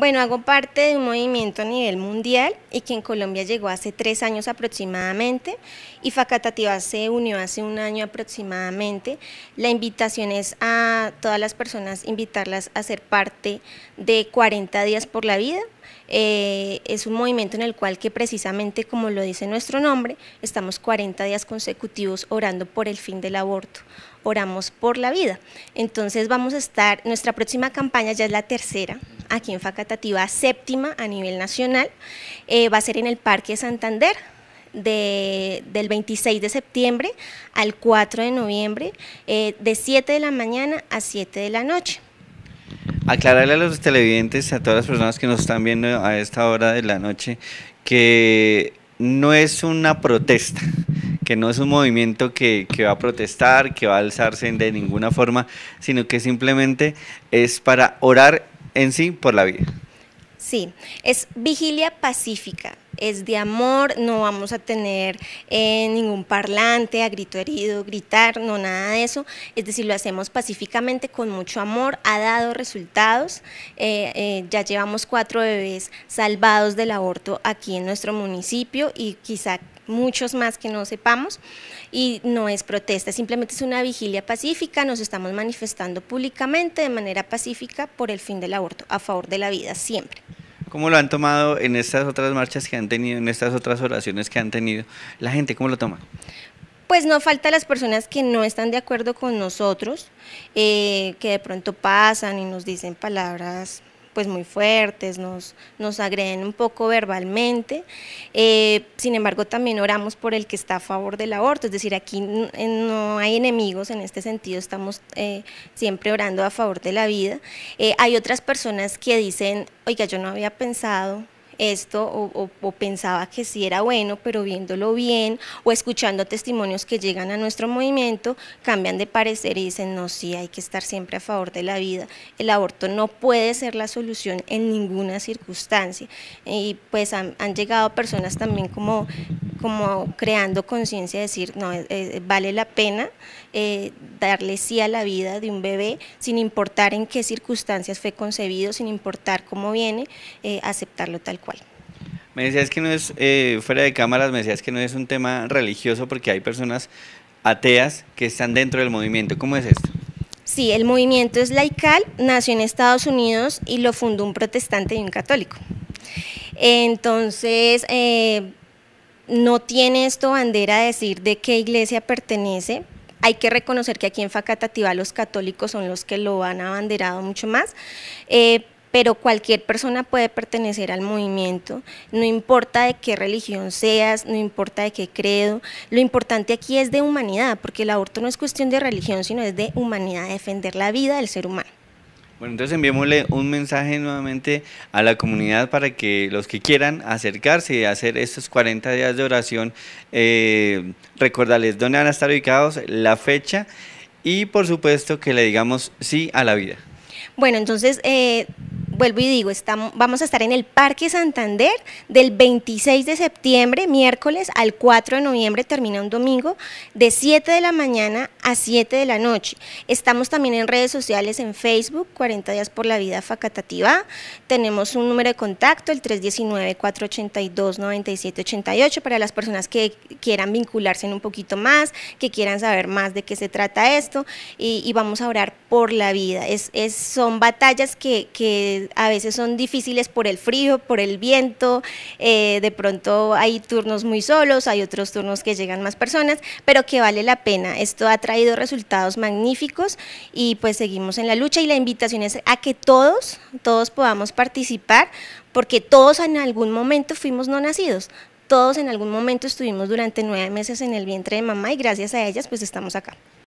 Bueno, hago parte de un movimiento a nivel mundial y que en Colombia llegó hace tres años aproximadamente y Facatativa se unió hace un año aproximadamente. La invitación es a todas las personas invitarlas a ser parte de 40 días por la vida, eh, es un movimiento en el cual que precisamente, como lo dice nuestro nombre, estamos 40 días consecutivos orando por el fin del aborto oramos por la vida. Entonces vamos a estar, nuestra próxima campaña ya es la tercera, aquí en Facatativa, séptima a nivel nacional, eh, va a ser en el Parque Santander. del 26 de septiembre al 4 de noviembre, eh, de 7 de la mañana a 7 de la noche aclararle a los televidentes, a todas las personas que nos están viendo a esta hora de la noche, que no es una protesta, que no es un movimiento que, va a protestar, que va a alzarse de ninguna forma, sino que simplemente es para orar en sí por la vida. Sí, es vigilia pacífica es de amor, no vamos a tener eh, ningún parlante a grito herido, gritar, no nada de eso. Es decir, lo hacemos pacíficamente con mucho amor, ha dado resultados. Eh, eh, ya llevamos cuatro bebés salvados del aborto aquí en nuestro municipio y quizá muchos más que no sepamos, y no es protesta, simplemente es una vigilia pacífica, nos estamos manifestando públicamente de manera pacífica por el fin del aborto, a favor de la vida siempre. ¿Cómo lo han tomado en estas otras marchas que han tenido, en estas otras oraciones que han tenido? ¿La gente cómo lo toma? Pues no falta las personas que no están de acuerdo con nosotros, eh, que de pronto pasan y nos dicen palabras pues muy fuertes, nos, nos agreden un poco verbalmente. Eh, sin embargo, también oramos por el que está a favor del aborto, es decir, aquí no hay enemigos en este sentido, estamos eh, siempre orando a favor de la vida. Eh, hay otras personas que dicen, oiga, yo no había pensado esto o, pensaba que sí era bueno, pero viéndolo bien o escuchando testimonios que llegan a nuestro movimiento, cambian de parecer y dicen, no, sí, hay que estar siempre a favor de la vida. El aborto no puede ser la solución en ninguna circunstancia. Y pues han, han llegado personas también como como creando conciencia, decir, no, eh, eh, vale la pena eh, darle sí a la vida de un bebé, sin importar en qué circunstancias fue concebido, sin importar cómo viene, aceptarlo tal cual. Me decías que no es, fuera de cámaras, me decías que no es un tema religioso porque hay personas ateas que están dentro del movimiento. ¿Cómo es esto? Sí, el movimiento es laical, nació en Estados Unidos y lo fundó un protestante y un católico. Entonces, no tiene esto bandera decir de qué iglesia pertenece. Hay que reconocer que aquí en Facatativa los católicos son los que lo han abanderado mucho más, eh, pero cualquier persona puede pertenecer al movimiento, no importa de qué religión seas, no importa de qué credo, lo importante aquí es de humanidad, porque el aborto no es cuestión de religión, sino es de humanidad, defender la vida del ser humano. Bueno, entonces enviémosle un mensaje nuevamente a la comunidad para que los que quieran acercarse y hacer estos 40 días de oración, eh, recordarles dónde van a estar ubicados, la fecha y por supuesto que le digamos sí a la vida. Bueno, entonces eh, vuelvo y digo, estamos, vamos a estar en el Parque Santander del 26 de septiembre, miércoles, al 4 de noviembre, termina un domingo, de 7 de la mañana a 7 de la noche. Estamos también en redes sociales, en Facebook, 40 días por la vida facatativa. Tenemos un número de contacto, el 319-482-9788, para las personas que quieran vincularse en un poquito más, que quieran saber más de qué se trata esto, y, vamos a orar por la vida. Es, son batallas que, que a veces son difíciles por el frío, por el viento, eh, de pronto hay turnos muy solos, hay otros turnos que llegan más personas, pero que vale la pena. Esto ha traído resultados magníficos y pues seguimos en la lucha y la invitación es a que todos, todos podamos participar porque todos en algún momento fuimos no nacidos, todos en algún momento estuvimos durante nueve meses en el vientre de mamá y gracias a ellas pues estamos acá.